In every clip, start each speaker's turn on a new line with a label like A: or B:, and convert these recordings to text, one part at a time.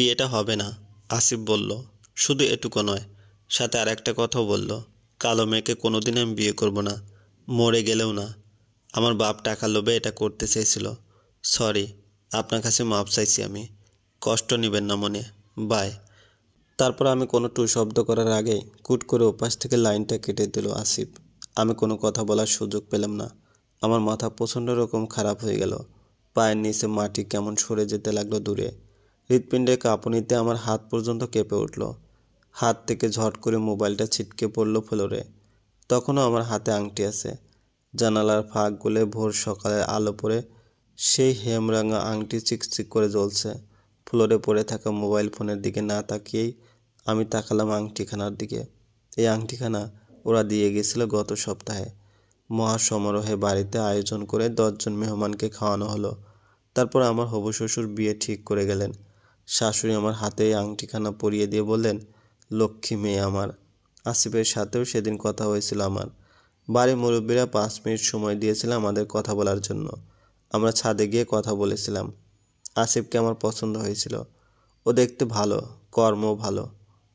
A: বিয়েটা হবে না আসিফ বলল শুধু এটুকু নয় সাথে আর একটা কথাও বলল কালো মেয়েকে কোনোদিন আমি বিয়ে করব না মরে গেলেও না আমার বাপ টাকা লোভে এটা করতে চেয়েছিল সরি আপনার কাছে মাপ চাইছি আমি কষ্ট নেবেন না মনে বাই তারপর আমি কোনো টু শব্দ করার আগে কুট করে ওপাশ থেকে লাইনটা কেটে দিল আসিফ আমি কোনো কথা বলার সুযোগ পেলাম না আমার মাথা প্রচণ্ড রকম খারাপ হয়ে গেল পায়ের নিচে মাটি কেমন সরে যেতে লাগলো দূরে হৃদপিণ্ডে কাঁপুনিতে আমার হাত পর্যন্ত কেঁপে উঠল হাত থেকে ঝট করে মোবাইলটা ছিটকে পড়ল ফ্লোরে তখনও আমার হাতে আংটি আছে জানালার ফাঁক গুলে ভোর সকালের আলো পড়ে সেই হেমরাঙা আংটি চিকচিক করে জ্বলছে ফ্লোরে পড়ে থাকা মোবাইল ফোনের দিকে না তাকিয়েই আমি তাকালাম আংটিখানার দিকে এই আংটিখানা ওরা দিয়ে গেছিল গত সপ্তাহে মহাসমারোহে বাড়িতে আয়োজন করে দশজন মেহমানকে খাওয়ানো হলো তারপর আমার হবু শ্বশুর বিয়ে ঠিক করে গেলেন শাশুড়ি আমার হাতে আংটিখানা পরিয়ে দিয়ে বললেন লক্ষ্মী মেয়ে আমার আসিফের সাথেও সেদিন কথা হয়েছিল আমার বাড়ির মুরব্বীরা পাঁচ মিনিট সময় দিয়েছিল আমাদের কথা বলার জন্য আমরা ছাদে গিয়ে কথা বলেছিলাম আসিফকে আমার পছন্দ হয়েছিল ও দেখতে ভালো কর্ম ভালো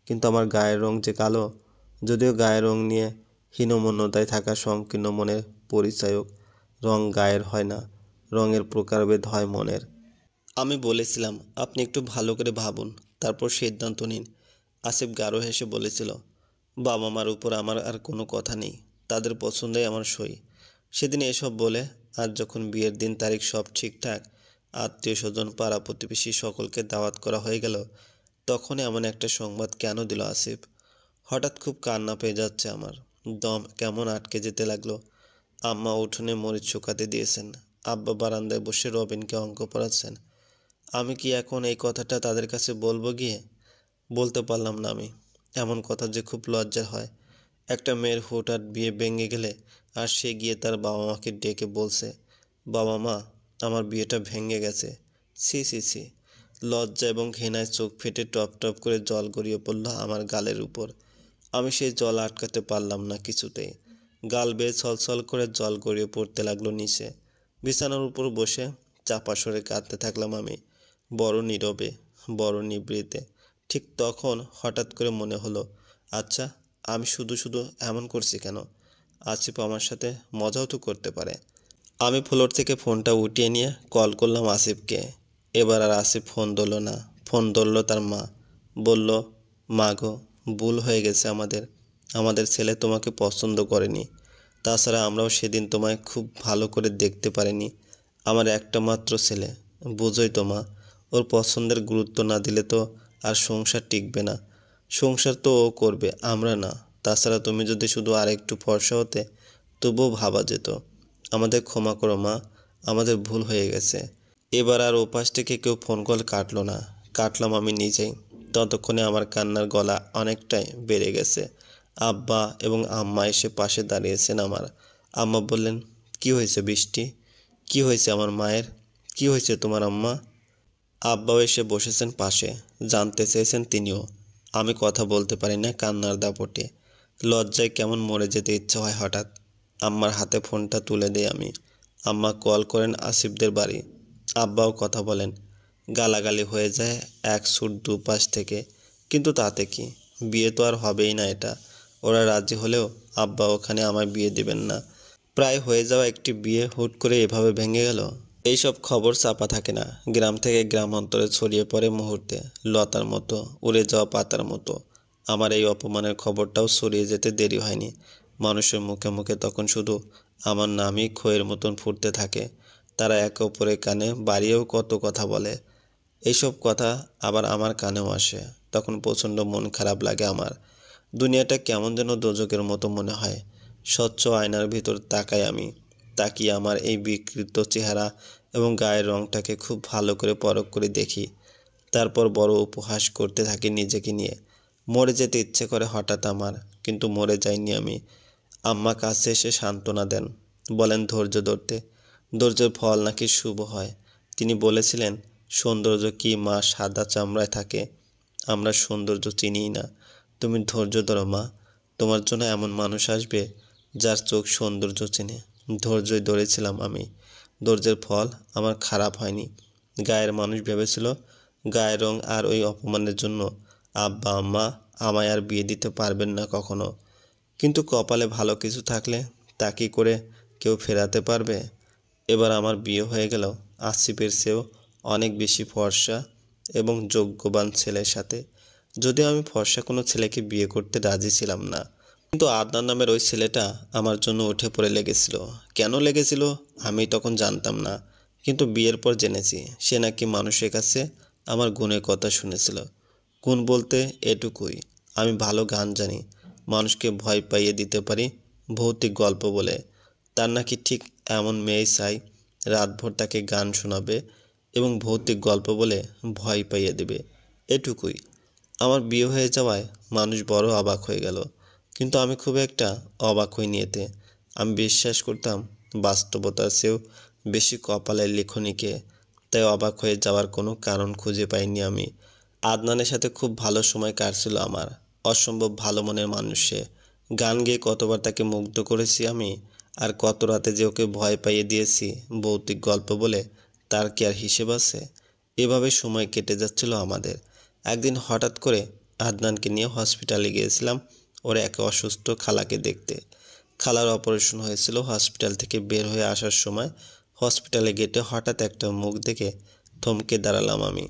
A: কিন্তু আমার গায়ের রং যে কালো যদিও গায়ের রং নিয়ে হীনমন্যতায় থাকা সংকীর্ণ মনের পরিচায়ক রং গায়ের হয় না রঙের প্রকারভেদ হয় মনের আমি বলেছিলাম আপনি একটু ভালো করে ভাবুন তারপর সিদ্ধান্ত নিন আসিফ গাঢ় হেসে বলেছিল বাবা মার উপর আমার আর কোনো কথা নেই তাদের পছন্দে আমার সই সেদিন এসব বলে আজ যখন বিয়ের দিন তারিখ সব ঠিকঠাক আত্মীয় স্বজন পাড়া প্রতিবেশী সকলকে দাওয়াত করা হয়ে গেল তখন এমন একটা সংবাদ কেন দিল আসিফ হঠাৎ খুব কান্না পেয়ে যাচ্ছে আমার দম কেমন আটকে যেতে লাগলো আম্মা উঠোনে মরিচ শুকাতে দিয়েছেন আব্বা বারান্দায় বসে রবিনকে অঙ্ক পড়াচ্ছেন আমি কি এখন এই কথাটা তাদের কাছে বলবো গিয়ে বলতে পারলাম না আমি এমন কথা যে খুব লজ্জার হয় একটা মেয়ের হুটহাট বিয়ে ভেঙে গেলে আর সে গিয়ে তার বাবা মাকে ডেকে বলছে বাবা মা আমার বিয়েটা ভেঙে গেছে সি সি সি লজ্জা এবং ঘেনায় চোখ ফেটে টপ টপ করে জল গড়িয়ে পড়ল আমার গালের উপর আমি সেই জল আটকাতে পারলাম না কিছুতেই গাল বেয়ে ছলছল করে জল গড়িয়ে পড়তে লাগলো নিচে বিছানার উপর বসে চাপা সরে কাঁদতে থাকলাম আমি বড় নীরবে বড় নিবৃতে ঠিক তখন হঠাৎ করে মনে হলো আচ্ছা আমি শুধু শুধু এমন করছি কেন আসিফ আমার সাথে মজাও তো করতে পারে আমি ফ্লোর থেকে ফোনটা উঠিয়ে নিয়ে কল করলাম আসিফকে এবার আর আসিফ ফোন ধরল না ফোন ধরল তার মা বলল মা গো ভুল হয়ে গেছে আমাদের আমাদের ছেলে তোমাকে পছন্দ করেনি তাছাড়া আমরাও সেদিন তোমায় খুব ভালো করে দেখতে পারিনি আমার একটা মাত্র ছেলে বুঝোই তো মা ওর পছন্দের গুরুত্ব না দিলে তো আর সংসার টিকবে না সংসার তো ও করবে আমরা না তাছাড়া তুমি যদি শুধু আর একটু ফর্সা হতে তবুও ভাবা যেত আমাদের ক্ষমা করো মা আমাদের ভুল হয়ে গেছে এবার আর ওপাশ থেকে কেউ ফোন কল কাটলো না কাটলাম আমি নিজেই ততক্ষণে আমার কান্নার গলা অনেকটাই বেড়ে গেছে আব্বা এবং আম্মা এসে পাশে দাঁড়িয়েছেন আমার আম্মা বললেন কি হয়েছে বৃষ্টি কি হয়েছে আমার মায়ের কি হয়েছে তোমার আম্মা আব্বাও এসে বসেছেন পাশে জানতে চেয়েছেন তিনিও আমি কথা বলতে পারি না কান্নার দাপটে লজ্জায় কেমন মরে যেতে ইচ্ছে হয় হঠাৎ আম্মার হাতে ফোনটা তুলে দেয় আমি আম্মা কল করেন আসিফদের বাড়ি আব্বাও কথা বলেন গালাগালি হয়ে যায় এক সুট দুপাশ থেকে কিন্তু তাতে কি বিয়ে তো আর হবেই না এটা ওরা রাজি হলেও আব্বা ওখানে আমায় বিয়ে দেবেন না প্রায় হয়ে যাওয়া একটি বিয়ে হুট করে এভাবে ভেঙে গেল এইসব খবর চাপা থাকে না গ্রাম থেকে গ্রাম অন্তরে ছড়িয়ে পড়ে মুহূর্তে লতার মতো উড়ে যাওয়া পাতার মতো আমার এই অপমানের খবরটাও ছড়িয়ে যেতে দেরি হয়নি মানুষের মুখে মুখে তখন শুধু আমার নামই ক্ষয়ের মতন ফুটতে থাকে তারা একে অপরের কানে বাড়িয়েও কত কথা বলে এইসব কথা আবার আমার কানেও আসে তখন প্রচণ্ড মন খারাপ লাগে আমার দুনিয়াটা কেমন যেন দোজকের মতো মনে হয় স্বচ্ছ আয়নার ভিতর তাকাই আমি তাকিয়ে আমার এই বিকৃত চেহারা এবং গায়ের রংটাকে খুব ভালো করে পরখ করে দেখি তারপর বড় উপহাস করতে থাকি নিজেকে নিয়ে মরে যেতে ইচ্ছে করে হঠাৎ আমার কিন্তু মরে যাইনি আমি আম্মা কাছে এসে সান্ত্বনা দেন বলেন ধৈর্য ধরতে ধৈর্যের ফল নাকি শুভ হয় তিনি বলেছিলেন সৌন্দর্য কি মা সাদা চামড়ায় থাকে আমরা সৌন্দর্য চিনিই না তুমি ধৈর্য ধরো মা তোমার জন্য এমন মানুষ আসবে যার চোখ সৌন্দর্য চেনে ধৈর্যই ধরেছিলাম আমি ধৈর্যের ফল আমার খারাপ হয়নি গায়ের মানুষ ভেবেছিল গায়ের রং আর ওই অপমানের জন্য আব্বা আম্মা আমায় আর বিয়ে দিতে পারবেন না কখনো কিন্তু কপালে ভালো কিছু থাকলে তা কি করে কেউ ফেরাতে পারবে এবার আমার বিয়ে হয়ে গেল আসিফের চেয়েও অনেক বেশি ফর্সা এবং যোগ্যবান ছেলের সাথে যদিও আমি ফর্সা কোনো ছেলেকে বিয়ে করতে রাজি ছিলাম না কিন্তু আদনান নামের ওই ছেলেটা আমার জন্য উঠে পড়ে লেগেছিল কেন লেগেছিল আমি তখন জানতাম না কিন্তু বিয়ের পর জেনেছি সে নাকি মানুষের কাছে আমার গুণের কথা শুনেছিল গুণ বলতে এটুকুই আমি ভালো গান জানি মানুষকে ভয় পাইয়ে দিতে পারি ভৌতিক গল্প বলে তার নাকি ঠিক এমন মেয়ে চাই রাতভর তাকে গান শোনাবে এবং ভৌতিক গল্প বলে ভয় পাইয়ে দেবে এটুকুই আমার বিয়ে হয়ে যাওয়ায় মানুষ বড় অবাক হয়ে গেল কিন্তু আমি খুব একটা অবাক হইনি এতে আমি বিশ্বাস করতাম বাস্তবতার চেয়েও বেশি কপালের লেখনীকে তাই অবাক হয়ে যাওয়ার কোনো কারণ খুঁজে পাইনি আমি আদনানের সাথে খুব ভালো সময় কাটছিল আমার অসম্ভব ভালো মনের মানুষে গান গেয়ে কতবার তাকে মুগ্ধ করেছি আমি আর কত রাতে যে ওকে ভয় পাইয়ে দিয়েছি ভৌতিক গল্প বলে তার কি আর হিসেব আছে এভাবে সময় কেটে যাচ্ছিল আমাদের একদিন হঠাৎ করে আদনানকে নিয়ে হসপিটালে গিয়েছিলাম ওর এক অসুস্থ খালাকে দেখতে খালার অপারেশন হয়েছিল হসপিটাল থেকে বের হয়ে আসার সময় হসপিটালে গেটে হঠাৎ একটা মুখ দেখে থমকে দাঁড়ালাম আমি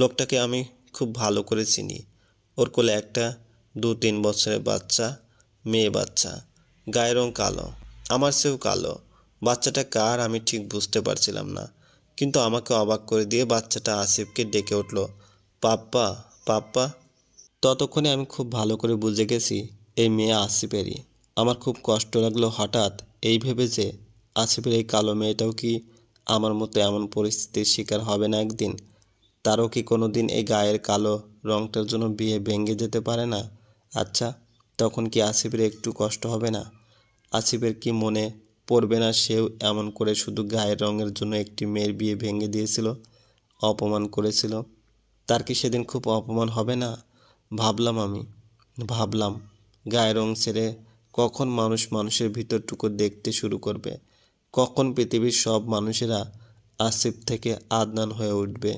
A: লোকটাকে আমি খুব ভালো করে চিনি ওর কোলে একটা দু তিন বছরের বাচ্চা মেয়ে বাচ্চা গায়ের রং কালো আমার সেও কালো বাচ্চাটা কার আমি ঠিক বুঝতে পারছিলাম না কিন্তু আমাকে অবাক করে দিয়ে বাচ্চাটা আসিফকে ডেকে উঠল পাপ্পা পাপ্পা ততক্ষণে আমি খুব ভালো করে বুঝে গেছি এই মেয়ে আসিফেরই আমার খুব কষ্ট লাগলো হঠাৎ এই ভেবে যে আসিফের এই কালো মেয়েটাও কি আমার মতো এমন পরিস্থিতির শিকার হবে না একদিন তারও কি কোনো দিন এই গায়ের কালো রংটার জন্য বিয়ে ভেঙে যেতে পারে না আচ্ছা তখন কি আসিফের একটু কষ্ট হবে না আসিফের কি মনে পড়বে না সেও এমন করে শুধু গায়ের রঙের জন্য একটি মেয়ের বিয়ে ভেঙে দিয়েছিল অপমান করেছিল তার কি সেদিন খুব অপমান হবে না ভাবলাম আমি ভাবলাম গায়ের রং ছেড়ে কখন মানুষ মানুষের ভিতরটুকু দেখতে শুরু করবে কখন পৃথিবীর সব মানুষেরা আসিফ থেকে আদনান হয়ে উঠবে